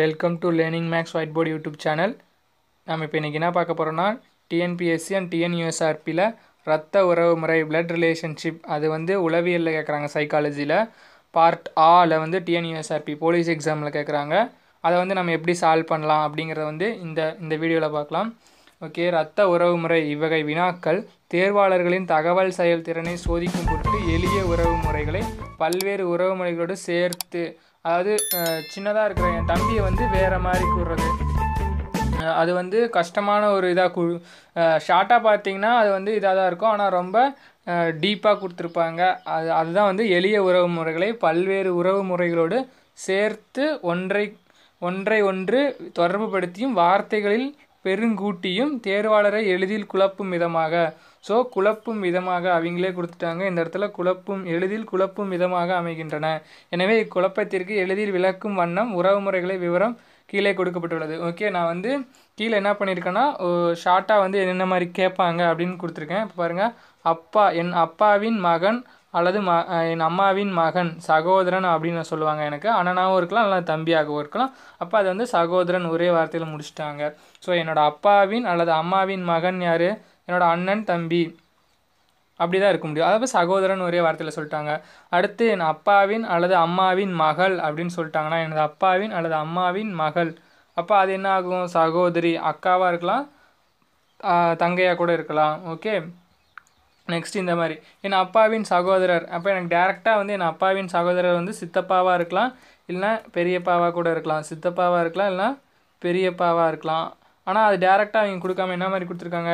welcome to learning maths white board YouTube channel நம்ம இப்போ இன்றைக்கி என்ன பார்க்க போகிறோன்னா டிஎன்பிஎஸ்சி அண்ட் டிஎன்யூஎஸ்ஆர்பியில் ரத்த உறவு முறை பிளட் ரிலேஷன்ஷிப் அது வந்து உளவியலில் கேட்குறாங்க சைக்காலஜியில் பார்ட் ஆவில் வந்து டிஎன்யூஎஸ்ஆர்பி போலீஸ் எக்ஸாமில் கேட்குறாங்க அதை வந்து நம்ம எப்படி சால்வ் பண்ணலாம் அப்படிங்கிறத வந்து இந்த இந்த வீடியோவில் பார்க்கலாம் ஓகே இரத்த உறவுமுறை இவ்வகை வினாக்கள் தேர்வாளர்களின் தகவல் செயல்திறனை சோதிக்கும் பொருட்டு எளிய உறவு முறைகளை பல்வேறு உறவு முறைகளோடு சேர்த்து அதாவது சின்னதாக இருக்கிற என் தம்பியை வந்து வேறு மாதிரி கூடுறது அது வந்து கஷ்டமான ஒரு இதாக கு ஷார்ட்டாக பார்த்தீங்கன்னா அது வந்து இதாக தான் இருக்கும் ஆனால் ரொம்ப டீப்பாக கொடுத்துருப்பாங்க அது அதுதான் வந்து எளிய உறவு முறைகளை பல்வேறு உறவு முறைகளோடு சேர்த்து ஒன்றை ஒன்றை ஒன்று தொடர்புபடுத்தியும் வார்த்தைகளில் பெருங்கூட்டியும் தேர்வாளரை எளிதில் குழப்பும் விதமாக ஸோ குழப்பும் விதமாக அவங்களே கொடுத்துட்டாங்க இந்த இடத்துல குழப்பும் எளிதில் குழப்பும் விதமாக அமைகின்றன எனவே இக்குழப்பத்திற்கு எளிதில் விளக்கும் வண்ணம் உறவுமுறைகளை விவரம் கீழே கொடுக்கப்பட்டுள்ளது ஓகே நான் வந்து கீழே என்ன பண்ணியிருக்கேன்னா ஷார்ட்டாக வந்து என்னென்ன மாதிரி கேட்பாங்க அப்படின்னு கொடுத்துருக்கேன் இப்போ பாருங்கள் அப்பா என் அப்பாவின் மகன் அல்லது ம என் அம்மாவின் மகன் சகோதரன் அப்படின்னு நான் சொல்லுவாங்க எனக்கு அண்ணனாகவும் இருக்கலாம் அல்லது தம்பியாகவும் இருக்கலாம் அப்போ அது வந்து சகோதரன் ஒரே வார்த்தையில் முடிச்சிட்டாங்க ஸோ என்னோடய அப்பாவின் அல்லது அம்மாவின் மகன் யார் என்னோடய அண்ணன் தம்பி அப்படி தான் இருக்க முடியும் அதாவது சகோதரன் ஒரே வார்த்தையில் சொல்லிட்டாங்க அடுத்து என் அப்பாவின் அல்லது அம்மாவின் மகள் அப்படின்னு சொல்லிட்டாங்கன்னா எனது அப்பாவின் அல்லது அம்மாவின் மகள் அப்போ அது என்ன ஆகும் சகோதரி அக்காவாக இருக்கலாம் தங்கையாக கூட இருக்கலாம் ஓகே நெக்ஸ்ட் இந்த மாதிரி என் அப்பாவின் சகோதரர் அப்போ எனக்கு டேரெக்டாக வந்து என் அப்பாவின் சகோதரர் வந்து சித்தப்பாவாக இருக்கலாம் இல்லைனா பெரியப்பாவாக கூட இருக்கலாம் சித்தப்பாவாக இருக்கலாம் இல்லைனா பெரியப்பாவாக இருக்கலாம் ஆனால் அது டேரெக்டாக அவங்க கொடுக்காம என்ன மாதிரி கொடுத்துருக்காங்க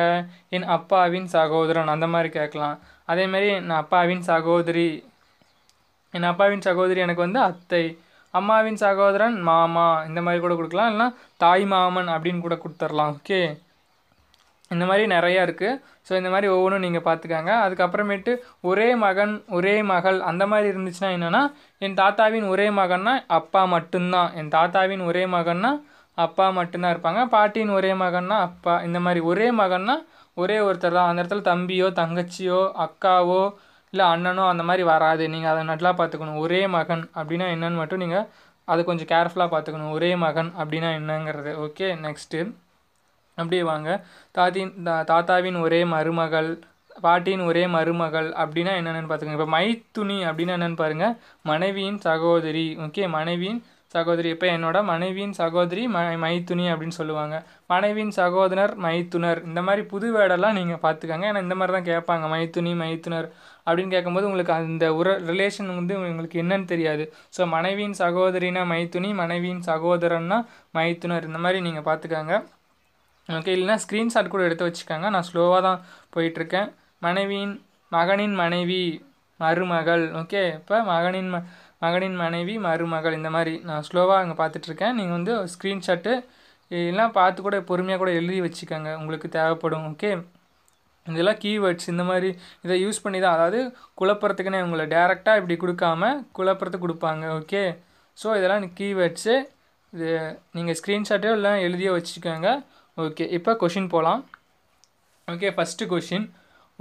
என் அப்பாவின் சகோதரன் அந்த மாதிரி கேட்கலாம் அதேமாரி என் அப்பாவின் சகோதரி என் அப்பாவின் சகோதரி எனக்கு வந்து அத்தை அம்மாவின் சகோதரன் மாமா இந்த மாதிரி கூட கொடுக்கலாம் இல்லைனா தாய் மாமன் அப்படின்னு கூட கொடுத்துர்லாம் ஓகே இந்த மாதிரி நிறையா இருக்குது ஸோ இந்த மாதிரி ஒவ்வொன்றும் நீங்கள் பார்த்துக்காங்க அதுக்கப்புறமேட்டு ஒரே மகன் ஒரே மகள் அந்த மாதிரி இருந்துச்சுன்னா என்னென்னா என் தாத்தாவின் ஒரே மகன்னா அப்பா மட்டும்தான் என் தாத்தாவின் ஒரே மகன்னா அப்பா மட்டும்தான் இருப்பாங்க பாட்டின்னு ஒரே மகன்னா அப்பா இந்த மாதிரி ஒரே மகன்னா ஒரே ஒருத்தர் தான் அந்த இடத்துல தம்பியோ தங்கச்சியோ அக்காவோ இல்லை அண்ணனோ அந்த மாதிரி வராது நீங்கள் அதை நல்லா பார்த்துக்கணும் ஒரே மகன் அப்படின்னா என்னன்னு மட்டும் நீங்கள் அதை கொஞ்சம் கேர்ஃபுல்லாக பார்த்துக்கணும் ஒரே மகன் அப்படின்னா என்னங்கிறது ஓகே நெக்ஸ்ட்டு அப்படியே வாங்க தாத்தின் தாத்தாவின் ஒரே மருமகள் பாட்டியின் ஒரே மருமகள் அப்படின்னா என்னென்னு பார்த்துக்கோங்க இப்போ மைத்துணி அப்படின்னா என்னென்னு பாருங்கள் மனைவியின் சகோதரி ஓகே மனைவியின் சகோதரி இப்போ என்னோட மனைவியின் சகோதரி ம மைத்துனி அப்படின்னு சொல்லுவாங்க மனைவியின் சகோதரர் மைத்துனர் இந்த மாதிரி புது வேடெல்லாம் நீங்கள் பார்த்துக்கோங்க ஏன்னா இந்த மாதிரி தான் கேட்பாங்க மைத்துனி மைத்துனர் அப்படின்னு கேட்கும்போது உங்களுக்கு அந்த உர ரிலேஷன் வந்து உங்களுக்கு என்னன்னு தெரியாது ஸோ மனைவியின் சகோதரினா மைத்துனி மனைவியின் சகோதரன்னா மைத்துனர் இந்த மாதிரி நீங்கள் பார்த்துக்கோங்க ஓகே இல்லைனா ஸ்க்ரீன்ஷாட் கூட எடுத்து வச்சுக்கோங்க நான் ஸ்லோவாக தான் போயிட்டுருக்கேன் மனைவியின் மகனின் மனைவி மருமகள் ஓகே இப்போ மகனின் ம மகனின் மனைவி மருமகள் இந்த மாதிரி நான் ஸ்லோவாக அங்கே பார்த்துட்ருக்கேன் நீங்கள் வந்து ஸ்க்ரீன்ஷாட்டு எல்லாம் பார்த்து கூட பொறுமையாக கூட எழுதி வச்சுக்கோங்க உங்களுக்கு தேவைப்படும் ஓகே இதெல்லாம் கீவேர்ட்ஸ் இந்த மாதிரி இதை யூஸ் பண்ணி தான் அதாவது குழப்பறத்துக்குன்னே உங்களை டேரெக்டாக இப்படி கொடுக்காம குழப்பறத்துக்கு கொடுப்பாங்க ஓகே ஸோ இதெல்லாம் கீவேர்ட்ஸு இது நீங்கள் ஸ்க்ரீன்ஷாட்டோ இல்லை எழுதியோ வச்சுக்கோங்க ஓகே இப்போ கொஷின் போகலாம் ஓகே ஃபஸ்ட்டு கொஷின்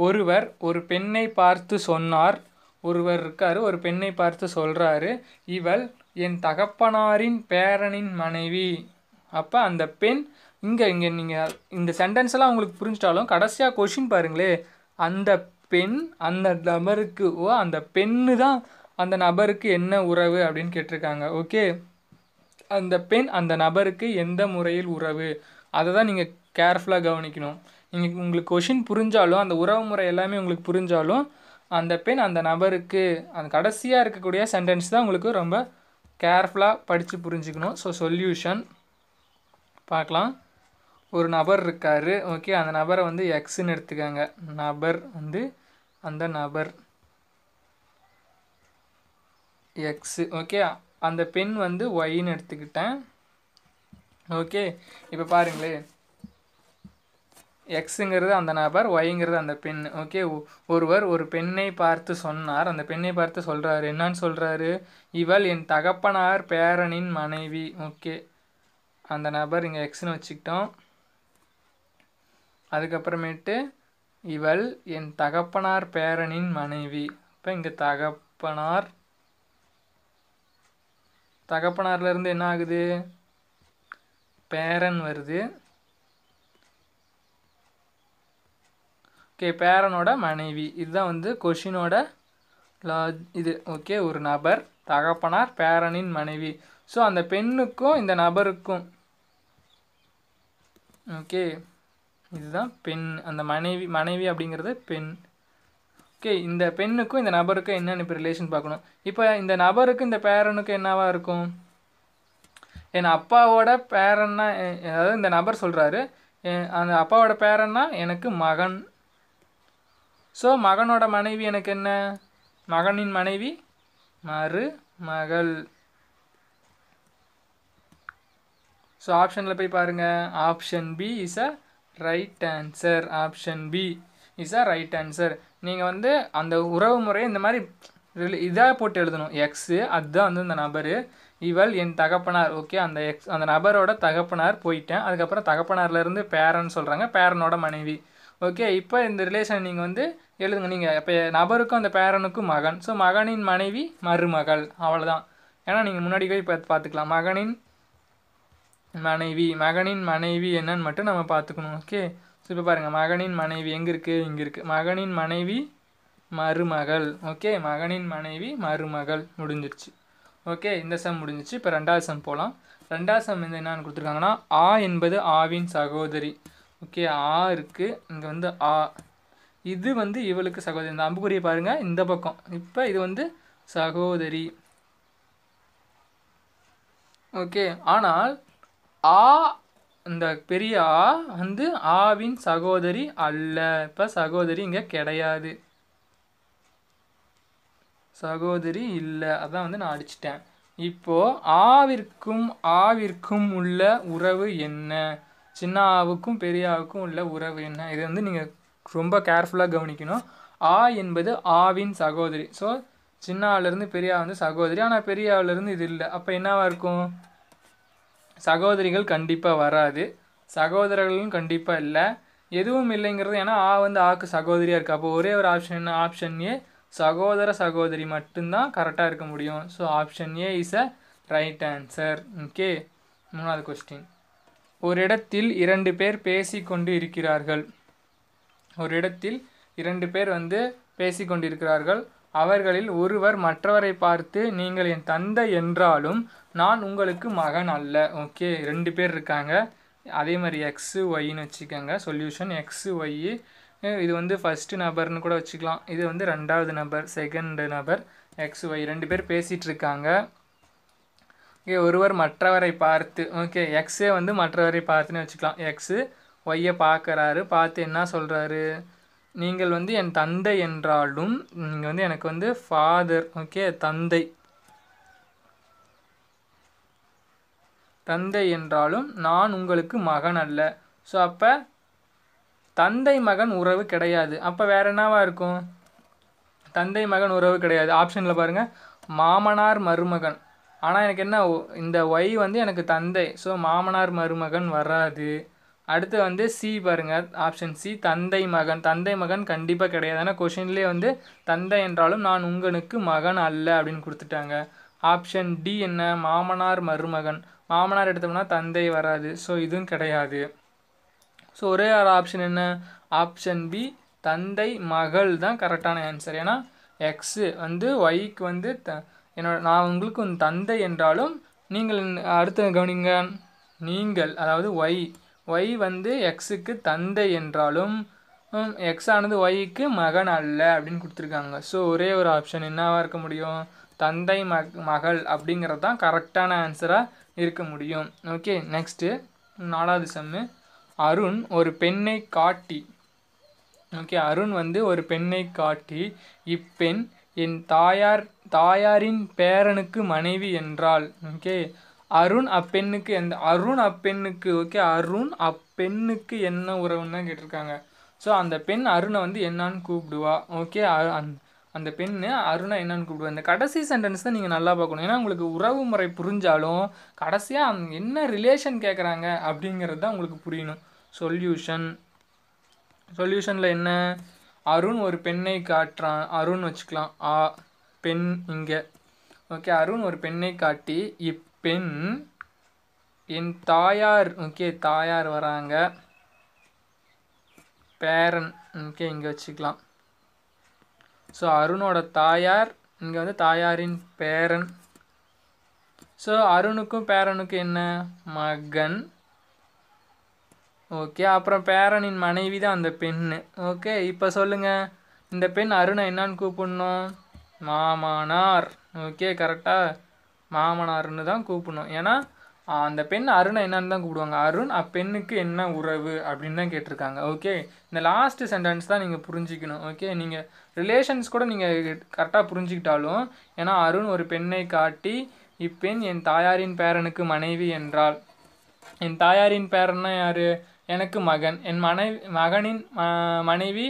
ஒருவர் ஒரு பெண்ணை பார்த்து சொன்னார் ஒருவர் இருக்கார் ஒரு பெண்ணை பார்த்து சொல்கிறாரு இவள் என் தகப்பனாரின் பேரனின் மனைவி அப்போ அந்த பெண் இங்கே இங்கே நீங்கள் இந்த சென்டென்ஸ்லாம் உங்களுக்கு புரிஞ்சிட்டாலும் கடைசியாக கொஷின் பாருங்களே அந்த பெண் அந்த நபருக்கு ஓ அந்த பெண்ணு தான் அந்த நபருக்கு என்ன உறவு அப்படின்னு கேட்டிருக்காங்க ஓகே அந்த பெண் அந்த நபருக்கு எந்த முறையில் உறவு அதை தான் நீங்கள் கேர்ஃபுல்லாக கவனிக்கணும் நீங்கள் உங்களுக்கு கொஷின் புரிஞ்சாலும் அந்த உறவு முறை எல்லாமே உங்களுக்கு புரிஞ்சாலும் அந்த பெண் அந்த நபருக்கு அந்த கடைசியாக இருக்கக்கூடிய சென்டென்ஸ் தான் உங்களுக்கு ரொம்ப கேர்ஃபுல்லாக படித்து புரிஞ்சுக்கணும் ஸோ சொல்யூஷன் பார்க்கலாம் ஒரு நபர் இருக்கார் ஓகே அந்த நபரை வந்து எக்ஸ்ன்னு எடுத்துக்கோங்க நபர் வந்து அந்த நபர் எக்ஸு ஓகே அந்த பெண் வந்து ஒயின்னு எடுத்துக்கிட்டேன் ஓகே இப்போ பாருங்களேன் எக்ஸுங்கிறது அந்த நபர் ஒய்ங்கிறது அந்த பெண் ஓகே ஒருவர் ஒரு பெண்ணை பார்த்து சொன்னார் அந்த பெண்ணை பார்த்து சொல்கிறாரு என்னான்னு சொல்கிறாரு இவள் என் தகப்பனார் பேரனின் மனைவி ஓகே அந்த நபர் இங்கே எக்ஸ்னு வச்சுக்கிட்டோம் அதுக்கப்புறமேட்டு இவள் என் தகப்பனார் பேரனின் மனைவி இப்போ இங்கே தகப்பனார் தகப்பனார்லேருந்து என்ன ஆகுது பேரன் வருது ஓகே பேரனோட மனைவி இதுதான் வந்து கொஷினோட லா இது ஓகே ஒரு நபர் தகப்பனார் பேரனின் மனைவி ஸோ அந்த பெண்ணுக்கும் இந்த நபருக்கும் ஓகே இதுதான் பெண் அந்த மனைவி மனைவி அப்படிங்கிறது பெண் ஓகே இந்த பெண்ணுக்கும் இந்த நபருக்கும் என்னென்ன இப்போ ரிலேஷன் பார்க்கணும் இப்போ இந்த நபருக்கு இந்த பேரனுக்கும் என்னவாக இருக்கும் என் அப்பாவோட பேரன்னா அதாவது இந்த நபர் சொல்கிறாரு அந்த அப்பாவோட பேரன்னா எனக்கு மகன் ஸோ மகனோட மனைவி எனக்கு என்ன மகனின் மனைவி மகள் ஸோ ஆப்ஷனில் போய் பாருங்கள் option B is a right answer option B is a right answer நீங்கள் வந்து அந்த உறவு முறையை இந்த மாதிரி இதாக போட்டு எழுதணும் எக்ஸு அதுதான் வந்து இந்த நபர் இவள் என் தகப்பனார் ஓகே அந்த எக்ஸ் அந்த நபரோட தகப்பனார் போயிட்டேன் அதுக்கப்புறம் தகப்பனார்லேருந்து பேரன் சொல்கிறாங்க பேரனோட மனைவி ஓகே இப்போ இந்த ரிலேஷன் நீங்கள் வந்து எழுதுங்க நீங்கள் இப்போ நபருக்கும் அந்த பேரனுக்கும் மகன் ஸோ மகனின் மனைவி மருமகள் அவ்வளோதான் ஏன்னா நீங்கள் முன்னாடி போய் பார்த்து பார்த்துக்கலாம் மகனின் மனைவி மகனின் மனைவி என்னன்னு மட்டும் நம்ம பார்த்துக்கணும் ஓகே ஸோ இப்போ பாருங்கள் மகனின் மனைவி எங்கே இருக்குது இங்கே இருக்குது மகனின் மனைவி மருமகள் ஓகே மகனின் மனைவி மருமகள் முடிஞ்சிருச்சு ஓகே இந்த சம் முடிஞ்சிச்சு இப்போ ரெண்டாவது சம் போகலாம் ரெண்டாவது சம் வந்து என்னென்னு கொடுத்துருக்காங்கன்னா ஆ என்பது ஆவின் சகோதரி ஓகே ஆ இருக்குது இங்கே வந்து ஆ இது வந்து இவளுக்கு சகோதரி இந்த அம்புக்குறியை பாருங்கள் இந்த பக்கம் இப்போ இது வந்து சகோதரி ஓகே ஆனால் ஆ இந்த பெரிய ஆ வந்து ஆவின் சகோதரி அல்ல இப்போ சகோதரி இங்கே கிடையாது சகோதரி இல்லை அதான் வந்து நான் அடிச்சிட்டேன் இப்போது ஆவிற்கும் ஆவிற்கும் உள்ள உறவு என்ன சின்ன ஆவுக்கும் பெரிய ஆவுக்கும் உள்ள உறவு என்ன இது வந்து நீங்கள் ரொம்ப கேர்ஃபுல்லாக கவனிக்கணும் ஆ என்பது ஆவின் சகோதரி ஸோ சின்ன பெரியா வந்து சகோதரி ஆனால் பெரிய இது இல்லை அப்போ என்னவாக இருக்கும் சகோதரிகள் கண்டிப்பாக வராது சகோதரர்களும் கண்டிப்பாக இல்லை எதுவும் இல்லைங்கிறது ஏன்னா ஆ வந்து ஆக்கு சகோதரியாக இருக்குது அப்போ ஒரே ஒரு ஆப்ஷன் ஆப்ஷன் ஏ சகோதர சகோதரி மட்டும்தான் கரெக்டாக இருக்க முடியும் so option A is a right answer okay மூணாவது கொஸ்டின் ஒரு இடத்தில் இரண்டு பேர் பேசி கொண்டு இருக்கிறார்கள் ஒரு இடத்தில் இரண்டு பேர் வந்து பேசிக்கொண்டிருக்கிறார்கள் அவர்களில் ஒருவர் மற்றவரை பார்த்து நீங்கள் என் தந்தை என்றாலும் நான் உங்களுக்கு மகன் அல்ல ஓகே ரெண்டு பேர் இருக்காங்க அதே மாதிரி எக்ஸு ஒய்ன்னு வச்சுக்கோங்க சொல்யூஷன் எக்ஸு ஒய்யு இது வந்து ஃபஸ்ட்டு நபர்னு கூட வச்சுக்கலாம் இது வந்து ரெண்டாவது நபர் செகண்டு நபர் எக்ஸ் ஒய் ரெண்டு பேர் பேசிகிட்டு இருக்காங்க ஓகே ஒருவர் மற்றவரை பார்த்து ஓகே எக்ஸே வந்து மற்றவரை பார்த்துன்னு வச்சுக்கலாம் எக்ஸு ஒய்யை பார்க்குறாரு பார்த்து என்ன சொல்கிறாரு நீங்கள் வந்து என் தந்தை என்றாலும் நீங்கள் வந்து எனக்கு வந்து ஃபாதர் ஓகே தந்தை தந்தை என்றாலும் நான் உங்களுக்கு மகன் அல்ல ஸோ அப்போ தந்தை மகன் உறவு கிடையாது அப்போ வேறு என்னவாக இருக்கும் தந்தை மகன் உறவு கிடையாது ஆப்ஷனில் பாருங்கள் மாமனார் மருமகன் ஆனால் எனக்கு என்ன இந்த ஒய் வந்து எனக்கு தந்தை ஸோ மாமனார் மருமகன் வராது அடுத்து வந்து சி பாருங்கள் ஆப்ஷன் சி தந்தை மகன் தந்தை மகன் கண்டிப்பாக கிடையாது ஆனால் கொஷின்லேயே வந்து தந்தை என்றாலும் நான் உங்களுக்கு மகன் அல்ல அப்படின்னு கொடுத்துட்டாங்க ஆப்ஷன் டி என்ன மாமனார் மருமகன் மாமனார் எடுத்தோம்னா தந்தை வராது ஸோ இதுவும் கிடையாது ஸோ ஒரே ஒரு ஆப்ஷன் என்ன ஆப்ஷன் பி தந்தை மகள் தான் கரெக்டான ஆன்சர் ஏன்னா எக்ஸு வந்து ஒய்க்கு வந்து த என்னோட நான் உங்களுக்கு தந்தை என்றாலும் நீங்கள் அடுத்து கவனிங்க நீங்கள் அதாவது ஒய் ஒய் வந்து எக்ஸுக்கு தந்தை என்றாலும் எக்ஸ் ஆனது ஒய்க்கு மகன் அல்ல அப்படின்னு கொடுத்துருக்காங்க ஸோ ஒரே ஒரு ஆப்ஷன் என்னவாக இருக்க முடியும் தந்தை மக மகள் அப்படிங்கிறது தான் கரெக்டான ஆன்சராக இருக்க முடியும் ஓகே நெக்ஸ்ட்டு நாலாவது செம்மு அருண் ஒரு பெண்ணை காட்டி ஓகே அருண் வந்து ஒரு பெண்ணை காட்டி இப்பெண் என் தாயார் தாயாரின் பேரனுக்கு மனைவி என்றால் ஓகே அருண் அப்பெண்ணுக்கு எந்த அருண் அப்பெண்ணுக்கு ஓகே அருண் அப்பெண்ணுக்கு என்ன உறவுன்னு தான் கேட்டிருக்காங்க ஸோ அந்த பெண் அருணை வந்து என்னான்னு கூப்பிடுவா ஓகே அந்த பெண்ணு அருணை என்னான்னு கூப்பிடுவா இந்த கடைசி சென்டென்ஸ் தான் நீங்கள் நல்லா பார்க்கணும் ஏன்னா உங்களுக்கு உறவு முறை புரிஞ்சாலும் கடைசியாக அந் என்ன ரிலேஷன் கேட்குறாங்க அப்படிங்கிறது தான் உங்களுக்கு புரியணும் சொல்யூஷன் சொல்யூஷனில் என்ன அருண் ஒரு பெண்ணை காட்டுறான் அருண் வச்சுக்கலாம் ஆ பெண் இங்கே ஓகே அருண் ஒரு பெண்ணை காட்டி இப் பெண் என் தாயார் ஓகே தாயார் வராங்க பேரன் ஓகே இங்கே வச்சுக்கலாம் ஸோ அருணோட தாயார் இங்கே வந்து தாயாரின் பேரன் ஸோ அருணுக்கும் பேரனுக்கும் என்ன மகன் ஓகே அப்புறம் பேரனின் மனைவி தான் அந்த பெண் ஓகே இப்போ சொல்லுங்கள் இந்த பெண் அருணை என்னான்னு கூப்பிடணும் மாமானார் ஓகே கரெக்டாக மாமனார்னு தான் கூப்பிடணும் ஏன்னா அந்த பெண் அருணை என்னன்னு தான் கூப்பிடுவாங்க அருண் அப்பெண்ணுக்கு என்ன உறவு அப்படின்னு தான் கேட்டிருக்காங்க ஓகே இந்த லாஸ்ட் சென்டென்ஸ் தான் நீங்கள் புரிஞ்சிக்கணும் ஓகே நீங்கள் ரிலேஷன்ஸ் கூட நீங்கள் கரெக்டாக புரிஞ்சிக்கிட்டாலும் ஏன்னா அருண் ஒரு பெண்ணை காட்டி இப்பெண் என் தாயாரின் பேரனுக்கு மனைவி என்றால் என் தாயாரின் பேரன்னா யார் எனக்கு மகன் என் மனைவி மகனின் மனைவி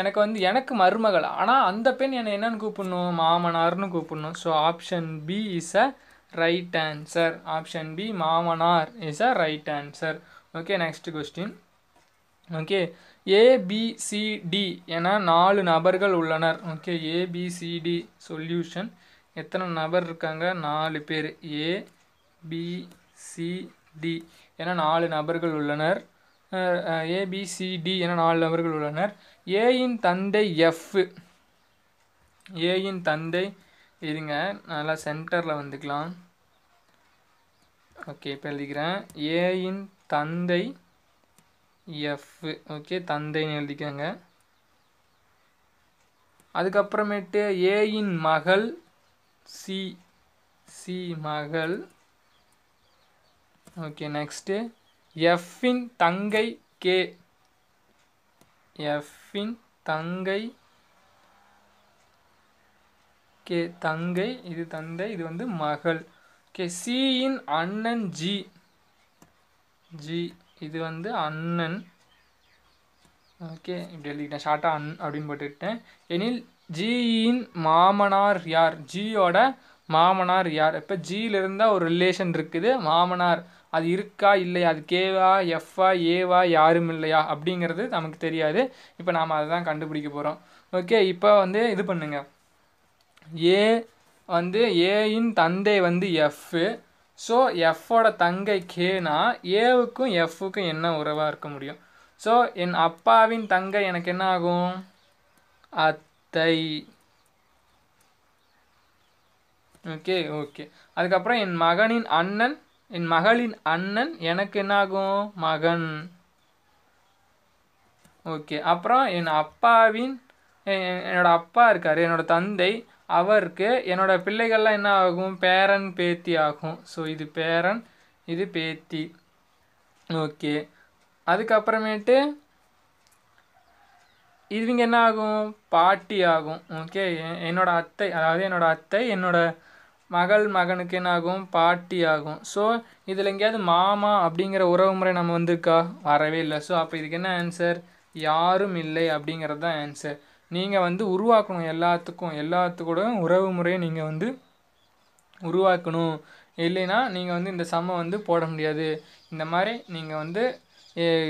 எனக்கு வந்து எனக்கு மருமகள் ஆனால் அந்த பெண் என்னை என்னென்னு கூப்பிடணும் மாமனார்னு கூப்பிடணும் so option B is a right answer option B மாமனார் is a right answer okay next question okay A B C D என நாலு நபர்கள் உள்ளனர் ஓகே ஏபிசிடி சொல்யூஷன் எத்தனை நபர் இருக்காங்க நாலு பேர் ஏபிசிடி என நாலு நபர்கள் உள்ளனர் ஏபிசிடி என நாலு நபர்கள் உள்ளனர் ஏயின் தந்தை எஃப் ஏயின் தந்தை இருங்க நல்லா சென்டரில் வந்துக்கலாம் ஓகே இப்போ எழுதிக்கிறேன் ஏயின் தந்தை எஃப் ஓகே தந்தைன்னு எழுதிக்கோங்க அதுக்கப்புறமேட்டு ஏயின் மகள் சி சி மகள் ஓகே நெக்ஸ்ட்டு எஃப்பின் தங்கை கே எஃப் ஆஃபின் தங்கை கே தங்கை இது தந்தை இது வந்து மகள் கே சியின் அண்ணன் ஜி ஜி இது வந்து அண்ணன் ஓகே இப்படி எழுதிக்கிட்டேன் ஷார்ட்டாக அன் அப்படின்னு போட்டுக்கிட்டேன் எனில் ஜியின் மாமனார் யார் ஜியோட மாமனார் யார் இப்போ ஜியிலிருந்தால் ஒரு ரிலேஷன் இருக்குது மாமனார் அது இருக்கா இல்லையா அது கேவா எஃப்ஆ ஏவா யாரும் இல்லையா அப்படிங்கிறது நமக்கு தெரியாது இப்போ நாம் அதை தான் கண்டுபிடிக்க போகிறோம் ஓகே இப்போ வந்து இது பண்ணுங்கள் ஏ வந்து ஏயின் தந்தை வந்து எஃப்பு ஸோ எஃப்போட தங்கை கேனா ஏவுக்கும் எஃப்புக்கும் என்ன உறவாக இருக்க முடியும் ஸோ என் அப்பாவின் தங்கை எனக்கு என்ன ஆகும் அத்தை ஓகே ஓகே அதுக்கப்புறம் என் மகனின் அண்ணன் என் மகளின் அண்ணன் எனக்கு என்னாகும் மகன் ஓகே அப்புறம் என் அப்பாவின் என்னோடய அப்பா இருக்கார் என்னோடய தந்தை அவருக்கு என்னோடய பிள்ளைகள்லாம் என்ன ஆகும் பேரன் பேத்தி ஆகும் ஸோ இது பேரன் இது பேத்தி ஓகே அதுக்கப்புறமேட்டு இதுவங்க என்ன ஆகும் பாட்டி ஆகும் ஓகே என்னோடய அத்தை அதாவது என்னோடய அத்தை என்னோடய மகள் மகனுக்கு என்னாகும் பாட்டி ஆகும் ஸோ இதில் எங்கேயாவது மாமா அப்படிங்கிற உறவு முறை நம்ம வந்திருக்கா வரவே இல்லை ஸோ அப்போ இதுக்கு என்ன ஆன்சர் யாரும் இல்லை அப்படிங்கிறது தான் ஆன்சர் நீங்கள் வந்து உருவாக்கணும் எல்லாத்துக்கும் எல்லாத்துக்கூட உறவு முறையை நீங்கள் வந்து உருவாக்கணும் இல்லைன்னா நீங்கள் வந்து இந்த சம்மை வந்து போட முடியாது இந்த மாதிரி நீங்கள் வந்து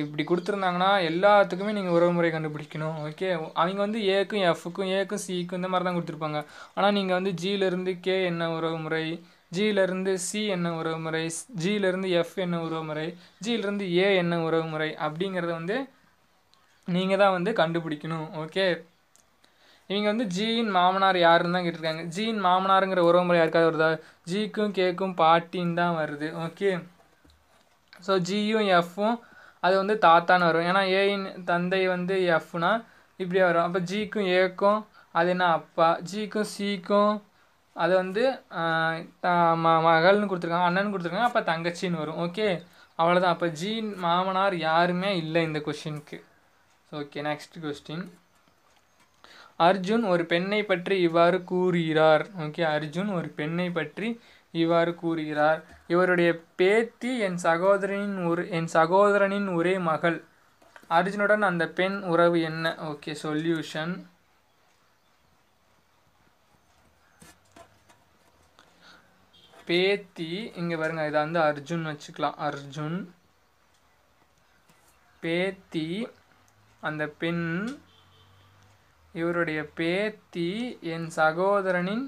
இப்படி கொடுத்துருந்தாங்கன்னா எல்லாத்துக்குமே நீங்கள் உறவுமுறை கண்டுபிடிக்கணும் ஓகே அவங்க வந்து ஏக்கும் எஃப்க்கும் ஏக்கும் சிக்கும் இந்த மாதிரி தான் கொடுத்துருப்பாங்க ஆனால் நீங்கள் வந்து ஜியிலேருந்து கே என்ன உறவுமுறை ஜியிலேருந்து சி என்ன உறவுமுறை ஜியிலேருந்து எஃப் என்ன உறவுமுறை ஜியிலேருந்து ஏ என்ன உறவுமுறை அப்படிங்கிறத வந்து நீங்கள் தான் வந்து கண்டுபிடிக்கணும் ஓகே இவங்க வந்து ஜியின் மாமனார் யாருன்னு தான் கேட்டிருக்காங்க ஜியின் மாமனாருங்கிற உறவுமுறை யாருக்காவது வருதா ஜிக்கும் கேக்கும் பாட்டின்னு தான் வருது ஓகே ஸோ ஜியும் எஃப்பும் அது வந்து தாத்தான்னு வரும் ஏன்னா ஏயின் தந்தை வந்து எஃப்னா இப்படியே வரும் அப்போ ஜிக்கும் ஏக்கும் அது என்ன அப்பா ஜிக்கும் சிக்கும் அது வந்து ம மகள்னு கொடுத்துருக்காங்க அண்ணன் கொடுத்துருக்காங்க அப்போ தங்கச்சின்னு வரும் ஓகே அவ்வளோதான் அப்போ ஜீன் மாமனார் யாருமே இல்லை இந்த கொஷினுக்கு ஓகே நெக்ஸ்ட் கொஸ்டின் அர்ஜுன் ஒரு பெண்ணை பற்றி இவ்வாறு கூறுகிறார் ஓகே அர்ஜுன் ஒரு பெண்ணை பற்றி இவ்வாறு கூறுகிறார் இவருடைய பேத்தி என் சகோதரனின் ஒரு என் சகோதரனின் ஒரே மகள் அர்ஜுனுடன் அந்த பெண் உறவு என்ன ஓகே சொல்யூஷன் பேத்தி இங்கே பாருங்க இதை வந்து அர்ஜுன் வச்சுக்கலாம் அர்ஜுன் பேத்தி அந்த பெண் இவருடைய பேத்தி என் சகோதரனின்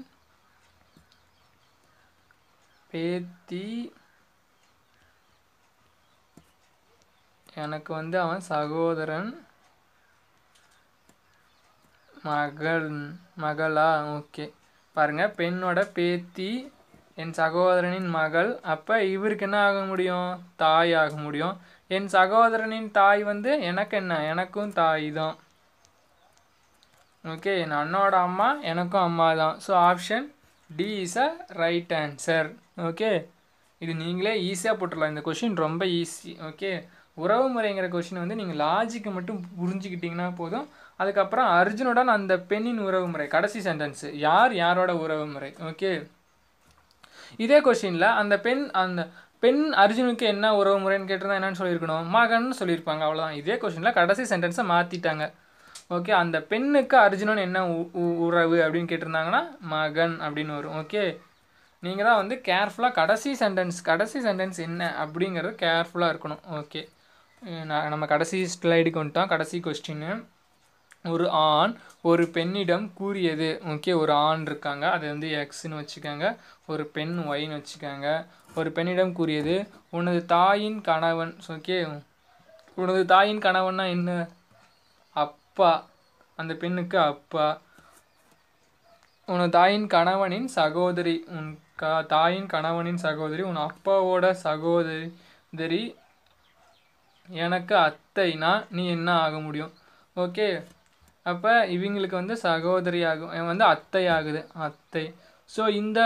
பேத்தி எனக்கு வந்து அவன் சகோதரன் மகள் மகளா ஓகே பாருங்கள் பெண்ணோட பேத்தி என் சகோதரனின் மகள் அப்போ இவருக்கு என்ன ஆக முடியும் தாய் ஆக முடியும் என் சகோதரனின் தாய் வந்து எனக்கு என்ன எனக்கும் தாய் தான் ஓகே என் அண்ணோட அம்மா எனக்கும் அம்மா தான் so option D is a right answer okay இது நீங்களே ஈஸியாக போட்டுடலாம் இந்த கொஷின் ரொம்ப ஈஸி ஓகே உறவு முறைங்கிற கொஷின் வந்து நீங்கள் லாஜிக்கு மட்டும் புரிஞ்சுக்கிட்டிங்கன்னா போதும் அதுக்கப்புறம் அர்ஜுனோட அந்த பெண்ணின் உறவு முறை கடைசி சென்டென்ஸு யார் யாரோட உறவு முறை ஓகே இதே கொஷினில் அந்த பெண் அந்த பெண் அர்ஜுனுக்கு என்ன உறவு முறைன்னு கேட்டிருந்தா என்னென்னு சொல்லியிருக்கணும் மகன்னு சொல்லியிருப்பாங்க அவ்வளோதான் இதே கொஷினில் கடைசி சென்டென்ஸை மாற்றிட்டாங்க ஓகே அந்த பெண்ணுக்கு அர்ஜுனன் என்ன உறவு அப்படின்னு கேட்டிருந்தாங்கன்னா மகன் அப்படின்னு வரும் ஓகே நீங்கள் தான் வந்து கேர்ஃபுல்லாக கடைசி சென்டென்ஸ் கடைசி சென்டென்ஸ் என்ன அப்படிங்கிறது கேர்ஃபுல்லாக இருக்கணும் ஓகே நான் நம்ம கடைசி ஸ்லைடுக்கு வந்துட்டோம் கடைசி கொஸ்டின் ஒரு ஆண் ஒரு பெண்ணிடம் கூறியது ஓகே ஒரு ஆண் இருக்காங்க அது வந்து எக்ஸ்ன்னு வச்சுக்காங்க ஒரு பெண் ஒய்ன்னு வச்சுக்காங்க ஒரு பெண்ணிடம் கூறியது உனது தாயின் கணவன் ஓகே உனது தாயின் கணவன்னா என்ன அப்பா அந்த பெண்ணுக்கு அப்பா உனது தாயின் கணவனின் சகோதரி உன் க தாயின் கணவனின் சகோதரி உன் அப்பாவோட சகோதரி எனக்கு அத்தைனா நீ என்ன ஆக முடியும் ஓகே அப்போ இவங்களுக்கு வந்து சகோதரி ஆகும் வந்து அத்தை ஆகுது அத்தை ஸோ இந்த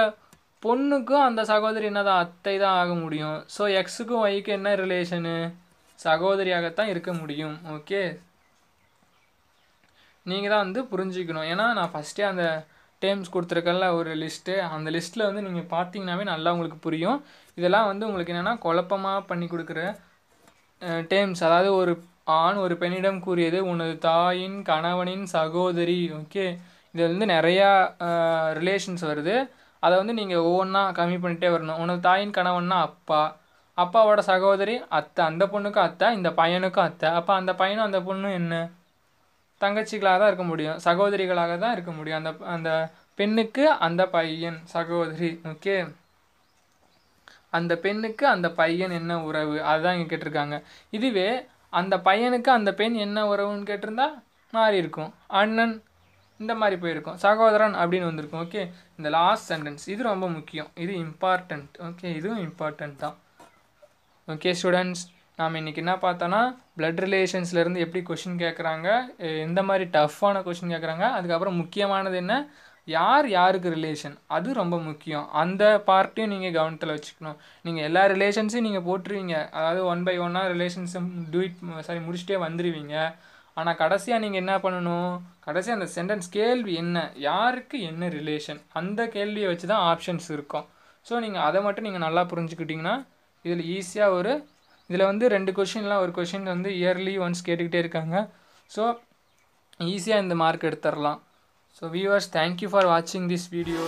பொண்ணுக்கும் அந்த சகோதரி என்ன தான் அத்தை தான் ஆக முடியும் ஸோ எக்ஸுக்கும் ஒய்க்கு என்ன ரிலேஷனு சகோதரியாகத்தான் இருக்க முடியும் ஓகே நீங்கள் தான் வந்து புரிஞ்சுக்கணும் ஏன்னா நான் ஃபஸ்ட்டே அந்த டேர்ம்ஸ் கொடுத்துருக்கல ஒரு லிஸ்ட்டு அந்த லிஸ்ட்டில் வந்து நீங்கள் பார்த்தீங்கன்னாவே நல்லா உங்களுக்கு புரியும் இதெல்லாம் வந்து உங்களுக்கு என்னென்னா குழப்பமாக பண்ணி கொடுக்குற டேம்ஸ் அதாவது ஒரு ஆண் ஒரு பெண்ணிடம் கூறியது உனது தாயின் கணவனின் சகோதரி ஓகே இது வந்து நிறையா ரிலேஷன்ஸ் வருது அதை வந்து நீங்கள் ஒவ்வொன்றா கம்மி பண்ணிகிட்டே வரணும் உனது தாயின் கணவன்னா அப்பா அப்பாவோட சகோதரி அத்தை அந்த பொண்ணுக்கும் அத்தை இந்த பையனுக்கும் அத்தை அப்போ அந்த பையனும் அந்த பொண்ணும் என்ன தங்கச்சிகளாக தான் இருக்க முடியும் சகோதரிகளாக தான் இருக்க முடியும் அந்த அந்த பெண்ணுக்கு அந்த பையன் சகோதரி ஓகே அந்த பெண்ணுக்கு அந்த பையன் என்ன உறவு அதுதான் இங்கே கேட்டிருக்காங்க இதுவே அந்த பையனுக்கு அந்த பெண் என்ன உறவுன்னு கேட்டிருந்தா மாறி இருக்கும் அண்ணன் இந்த மாதிரி போயிருக்கும் சகோதரன் அப்படின்னு வந்திருக்கும் ஓகே இந்த லாஸ்ட் சென்டென்ஸ் இது ரொம்ப முக்கியம் இது இம்பார்ட்டண்ட் ஓகே இதுவும் இம்பார்ட்டண்ட் தான் ஓகே ஸ்டூடெண்ட்ஸ் நாம் இன்றைக்கி என்ன பார்த்தோன்னா பிளட் ரிலேஷன்ஸ்லேருந்து எப்படி கொஷின் கேட்குறாங்க எந்த மாதிரி டஃப்பான கொஷின் கேட்குறாங்க அதுக்கப்புறம் முக்கியமானது என்ன யார் யாருக்கு ரிலேஷன் அது ரொம்ப முக்கியம் அந்த பார்ட்டையும் நீங்கள் கவனத்தில் வச்சுக்கணும் நீங்கள் எல்லா ரிலேஷன்ஸையும் நீங்கள் போட்டுருவீங்க அதாவது ஒன் பை ஒன்னாக ரிலேஷன்ஸும் டூயிட் சாரி முடிச்சுட்டே வந்துடுவீங்க ஆனால் கடைசியாக நீங்கள் என்ன பண்ணணும் கடைசியாக அந்த சென்டென்ஸ் கேள்வி என்ன யாருக்கு என்ன ரிலேஷன் அந்த கேள்வியை வச்சு தான் ஆப்ஷன்ஸ் இருக்கும் ஸோ நீங்கள் அதை மட்டும் நீங்கள் நல்லா புரிஞ்சுக்கிட்டிங்கன்னா இதில் ஈஸியாக ஒரு இதில் வந்து ரெண்டு கொஷின்லாம் ஒரு கொஷின் வந்து இயர்லி ஒன்ஸ் கேட்டுக்கிட்டே இருக்காங்க ஸோ ஈஸியாக இந்த மார்க் எடுத்துடலாம் ஸோ வியூவர்ஸ் தேங்க்யூ ஃபார் வாட்சிங் திஸ் வீடியோ